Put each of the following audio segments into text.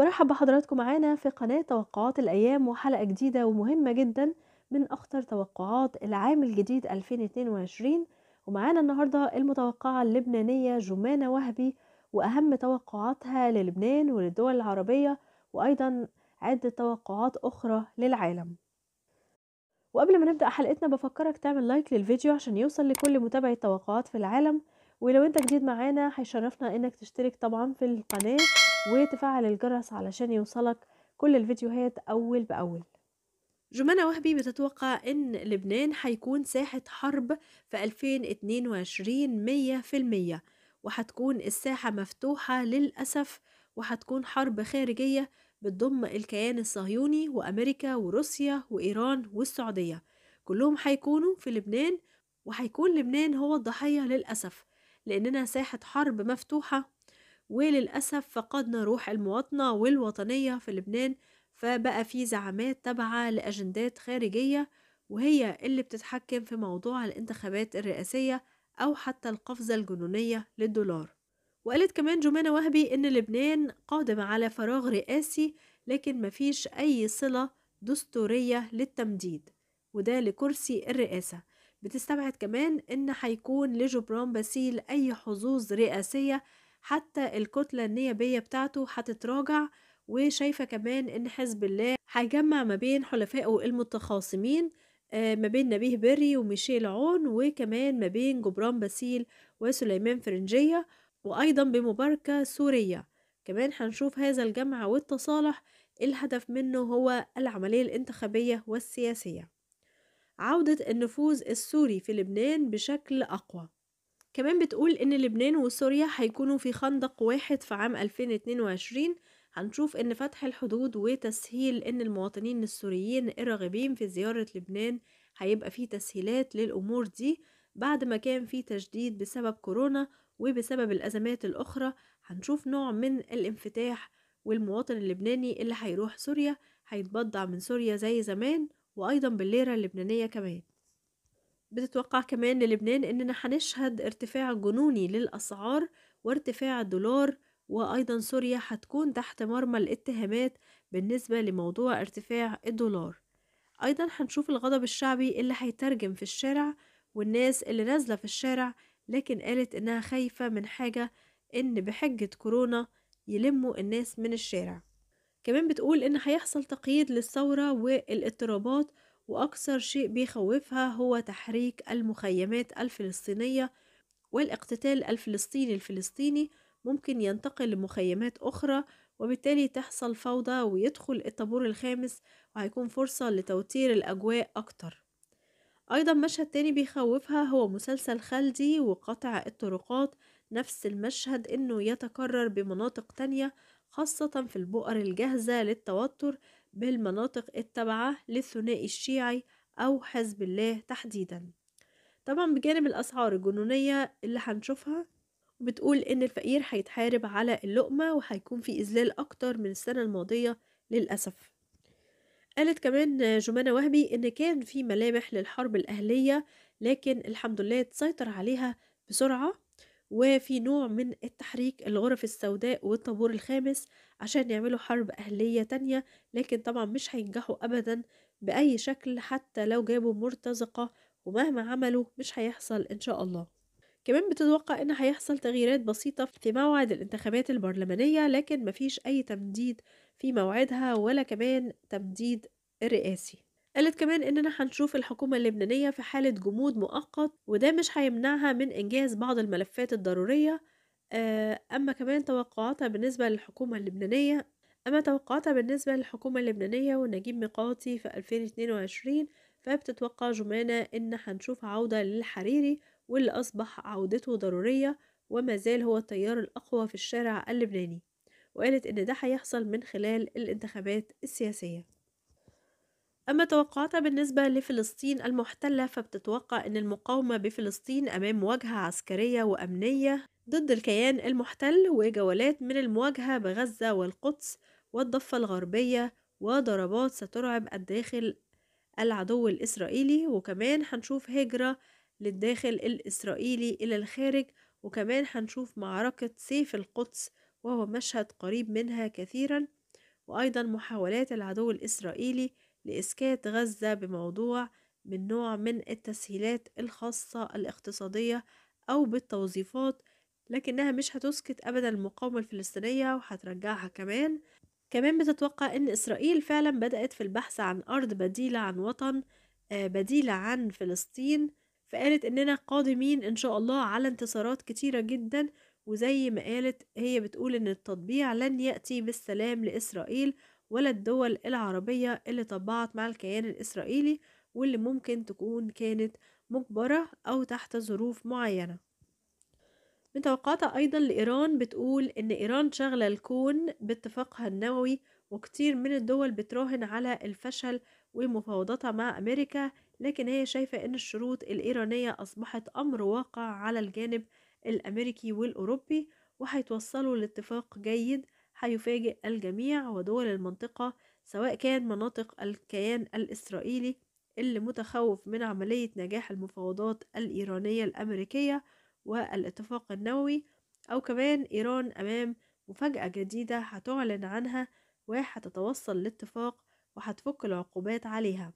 برحب بحضراتكم معانا في قناة توقعات الأيام وحلقة جديدة ومهمة جدا من أخطر توقعات العام الجديد 2022 ومعانا النهاردة المتوقعة اللبنانية جمانة وهبي وأهم توقعاتها للبنان وللدول العربية وأيضا عدة توقعات أخرى للعالم وقبل ما نبدأ حلقتنا بفكرك تعمل لايك للفيديو عشان يوصل لكل متابعي التوقعات في العالم ولو انت جديد معانا هيشرفنا انك تشترك طبعا في القناة وتفعل الجرس علشان يوصلك كل الفيديوهات أول بأول جمانة وهبي بتتوقع إن لبنان هيكون ساحة حرب في 2022 المية وهتكون الساحة مفتوحة للأسف وهتكون حرب خارجية بتضم الكيان الصهيوني وأمريكا وروسيا وإيران والسعودية كلهم هيكونوا في لبنان وهيكون لبنان هو الضحية للأسف لأننا ساحة حرب مفتوحة وللأسف فقدنا روح المواطنة والوطنية في لبنان فبقى في زعامات تابعة لأجندات خارجية وهي اللي بتتحكم في موضوع الانتخابات الرئاسية أو حتى القفزة الجنونية للدولار وقالت كمان جمانة وهبي إن لبنان قادم على فراغ رئاسي لكن مفيش أي صلة دستورية للتمديد وده لكرسي الرئاسة بتستبعد كمان إن هيكون لجبران باسيل أي حظوظ رئاسية حتى الكتلة النيابية بتاعته هتتراجع وشايفة كمان إن حزب الله هيجمع ما بين حلفائه المتخاصمين آه، ما بين نبيه بري وميشيل عون وكمان ما بين جبران باسيل وسليمان فرنجية وأيضا بمباركة سورية كمان هنشوف هذا الجمع والتصالح الهدف منه هو العملية الانتخابية والسياسية عودة النفوذ السوري في لبنان بشكل أقوى كمان بتقول إن لبنان وسوريا هيكونوا في خندق واحد في عام 2022 هنشوف إن فتح الحدود وتسهيل إن المواطنين السوريين الراغبين في زيارة لبنان هيبقى فيه تسهيلات للأمور دي بعد ما كان في تجديد بسبب كورونا وبسبب الأزمات الأخرى هنشوف نوع من الانفتاح والمواطن اللبناني اللي هيروح سوريا هيتبضع من سوريا زي زمان وأيضا بالليرة اللبنانية كمان بتتوقع كمان للبنان إننا هنشهد ارتفاع جنوني للأسعار وارتفاع الدولار وأيضا سوريا هتكون تحت مرمى الاتهامات بالنسبة لموضوع ارتفاع الدولار أيضا هنشوف الغضب الشعبي اللي هيترجم في الشارع والناس اللي نازلة في الشارع لكن قالت إنها خايفة من حاجة إن بحجة كورونا يلموا الناس من الشارع كمان بتقول إن هيحصل تقييد للثورة والاضطرابات وأكثر شيء بيخوفها هو تحريك المخيمات الفلسطينية والاقتتال الفلسطيني الفلسطيني ممكن ينتقل لمخيمات أخرى وبالتالي تحصل فوضى ويدخل الطابور الخامس وهيكون فرصة لتوتير الأجواء أكتر أيضا مشهد تاني بيخوفها هو مسلسل خالدي وقطع الطرقات نفس المشهد إنه يتكرر بمناطق تانية خاصة في البؤر الجاهزة للتوتر بالمناطق التابعة للثنائي الشيعي أو حزب الله تحديدا طبعا بجانب الأسعار الجنونية اللي هنشوفها بتقول إن الفقير هيتحارب على اللقمة وهيكون في إذلال أكتر من السنة الماضية للأسف قالت كمان جمانة وهبي إن كان في ملامح للحرب الأهلية لكن الحمد لله تسيطر عليها بسرعة وفي نوع من التحريك الغرف السوداء والطابور الخامس عشان يعملوا حرب أهلية تانية لكن طبعا مش هينجحوا أبدا بأي شكل حتى لو جابوا مرتزقة ومهما عملوا مش هيحصل إن شاء الله كمان بتتوقع ان هيحصل تغييرات بسيطة في موعد الانتخابات البرلمانية لكن مفيش اي تمديد في موعدها ولا كمان تمديد الرئاسي قالت كمان إننا هنشوف الحكومة اللبنانية في حالة جمود مؤقت وده مش هيمنعها من إنجاز بعض الملفات الضرورية آه، أما كمان توقعاتها بالنسبة للحكومة اللبنانية أما توقعاتها بالنسبة للحكومة اللبنانية ونجيب ميقاتي في 2022 فبتتوقع جمانة إن هنشوف عودة للحريري واللي أصبح عودته ضرورية وما زال هو التيار الأقوى في الشارع اللبناني وقالت إن ده هيحصل من خلال الانتخابات السياسية أما توقعاتها بالنسبة لفلسطين المحتلة فبتتوقع أن المقاومة بفلسطين أمام مواجهة عسكرية وأمنية ضد الكيان المحتل وجولات من المواجهة بغزة والقدس والضفة الغربية وضربات سترعب الداخل العدو الإسرائيلي وكمان هنشوف هجرة للداخل الإسرائيلي إلى الخارج وكمان هنشوف معركة سيف القدس وهو مشهد قريب منها كثيرا وأيضا محاولات العدو الإسرائيلي لإسكات غزة بموضوع من نوع من التسهيلات الخاصة الاقتصادية أو بالتوظيفات لكنها مش هتسكت أبدا المقاومة الفلسطينية وهترجعها كمان كمان بتتوقع أن إسرائيل فعلا بدأت في البحث عن أرض بديلة عن وطن آه، بديلة عن فلسطين فقالت اننا قادمين ان شاء الله على انتصارات كتيرة جدا وزي ما قالت هي بتقول ان التطبيع لن يأتي بالسلام لإسرائيل ولا الدول العربية اللي طبعت مع الكيان الإسرائيلي واللي ممكن تكون كانت مجبرة أو تحت ظروف معينة من توقعاتها أيضا لإيران بتقول إن إيران شغلة الكون باتفاقها النووي وكتير من الدول بتراهن على الفشل ومفاوضاتها مع أمريكا لكن هي شايفة إن الشروط الإيرانية أصبحت أمر واقع على الجانب الأمريكي والأوروبي وهيتوصلوا لاتفاق جيد هيفاجئ الجميع ودول المنطقة سواء كان مناطق الكيان الإسرائيلي اللي متخوف من عملية نجاح المفاوضات الإيرانية الأمريكية والاتفاق النووي أو كمان إيران أمام مفاجأة جديدة هتعلن عنها وهتتوصل لاتفاق وهتفك العقوبات عليها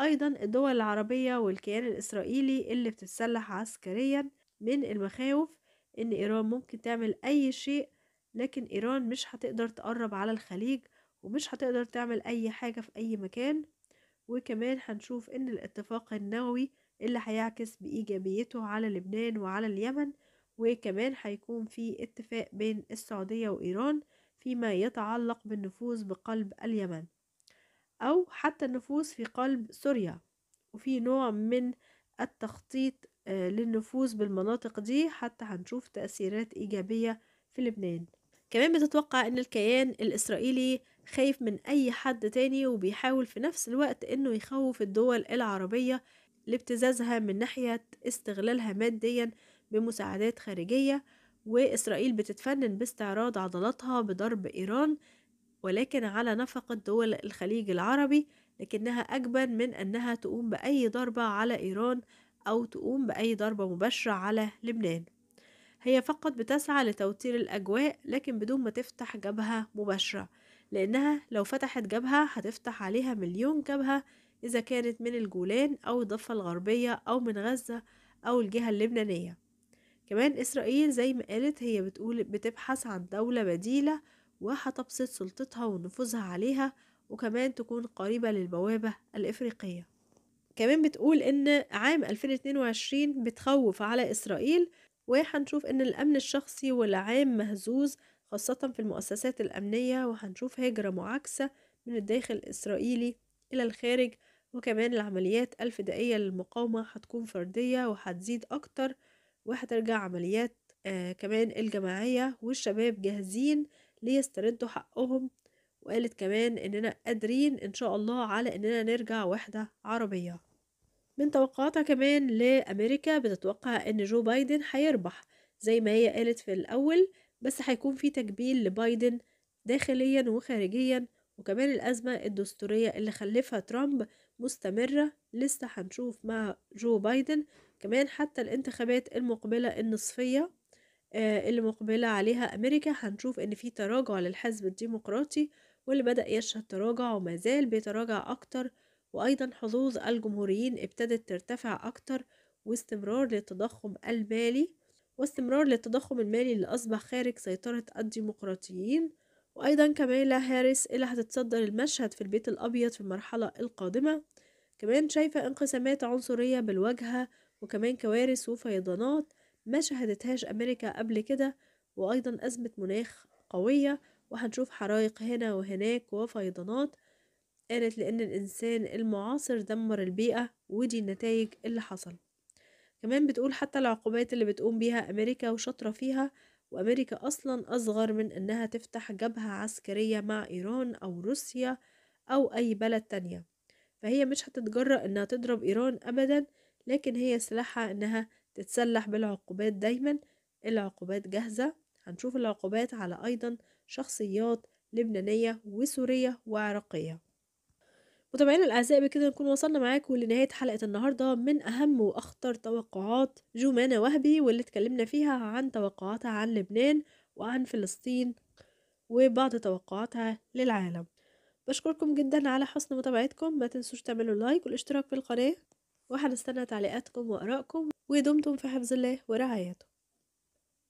أيضا الدول العربية والكيان الإسرائيلي اللي بتتسلح عسكريا من المخاوف إن إيران ممكن تعمل أي شيء لكن إيران مش هتقدر تقرب على الخليج ومش هتقدر تعمل أي حاجة في أي مكان وكمان هنشوف إن الاتفاق النووي اللي هيعكس بإيجابيته على لبنان وعلى اليمن وكمان هيكون في اتفاق بين السعودية وإيران فيما يتعلق بالنفوذ بقلب اليمن أو حتى النفوذ في قلب سوريا وفي نوع من التخطيط آه، للنفوذ بالمناطق دي حتى هنشوف تأثيرات إيجابية في لبنان كمان بتتوقع ان الكيان الاسرائيلي خايف من اي حد تاني وبيحاول في نفس الوقت انه يخوف الدول العربية لابتزازها من ناحية استغلالها ماديا بمساعدات خارجية وإسرائيل بتتفنن باستعراض عضلاتها بضرب إيران ولكن على نفقة دول الخليج العربي لكنها أجبن من أنها تقوم بأي ضربة على إيران أو تقوم بأي ضربة مباشرة على لبنان هي فقط بتسعى لتوتير الأجواء لكن بدون ما تفتح جبهة مباشرة لأنها لو فتحت جبهة هتفتح عليها مليون جبهة إذا كانت من الجولان أو الضفة الغربية أو من غزة أو الجهة اللبنانية كمان إسرائيل زي ما قالت هي بتقول بتبحث عن دولة بديلة وهتبسط سلطتها ونفوذها عليها وكمان تكون قريبة للبوابة الإفريقية كمان بتقول إن عام 2022 بتخوف على إسرائيل وهنشوف إن الأمن الشخصي والعام مهزوز خاصة في المؤسسات الأمنية وهنشوف هجرة معاكسة من الداخل الإسرائيلي إلى الخارج وكمان العمليات الفدائية للمقاومة هتكون فردية وهتزيد أكتر وهترجع عمليات آه كمان الجماعية والشباب جاهزين ليستردوا حقهم وقالت كمان إننا قادرين إن شاء الله على إننا نرجع وحدة عربية من توقعاتها كمان لأمريكا بتتوقع إن جو بايدن هيربح زي ما هي قالت في الأول بس هيكون في تجبيل لبايدن داخليا وخارجيا وكمان الأزمة الدستورية اللي خلفها ترامب مستمرة لسه هنشوف مع جو بايدن كمان حتى الانتخابات المقبلة النصفية آه، اللي مقبلة عليها أمريكا هنشوف إن في تراجع للحزب الديمقراطي واللي بدأ يشهد تراجع وما زال بيتراجع أكتر وأيضا حظوظ الجمهوريين ابتدت ترتفع أكتر واستمرار للتضخم المالي واستمرار للتضخم المالي اللي أصبح خارج سيطرة الديمقراطيين وأيضا كمالا هاريس اللي هتتصدر المشهد في البيت الأبيض في المرحلة القادمة كمان شايفة انقسامات عنصرية بالواجهة وكمان كوارث وفيضانات ما شهدتهاش أمريكا قبل كده وأيضا أزمة مناخ قوية وهنشوف حرايق هنا وهناك وفيضانات قالت لأن الإنسان المعاصر دمر البيئة ودي النتائج اللي حصل كمان بتقول حتى العقوبات اللي بتقوم بيها أمريكا وشاطرة فيها وأمريكا أصلا أصغر من إنها تفتح جبهة عسكرية مع إيران أو روسيا أو أي بلد تانية فهي مش هتتجرأ إنها تضرب إيران أبدا لكن هي سلاحها إنها تتسلح بالعقوبات دايما العقوبات جاهزة هنشوف العقوبات على أيضا شخصيات لبنانية وسورية وعراقية متابعينا الأعزاء بكده نكون وصلنا معاكم لنهاية حلقة النهاردة من أهم وأخطر توقعات جمانة وهبي واللي اتكلمنا فيها عن توقعاتها عن لبنان وعن فلسطين وبعض توقعاتها للعالم بشكركم جدا على حسن متابعتكم ما تنسوش تعملوا لايك والاشتراك في القناة وهنستنى تعليقاتكم وآرائكم ودمتم في حفظ الله ورعايته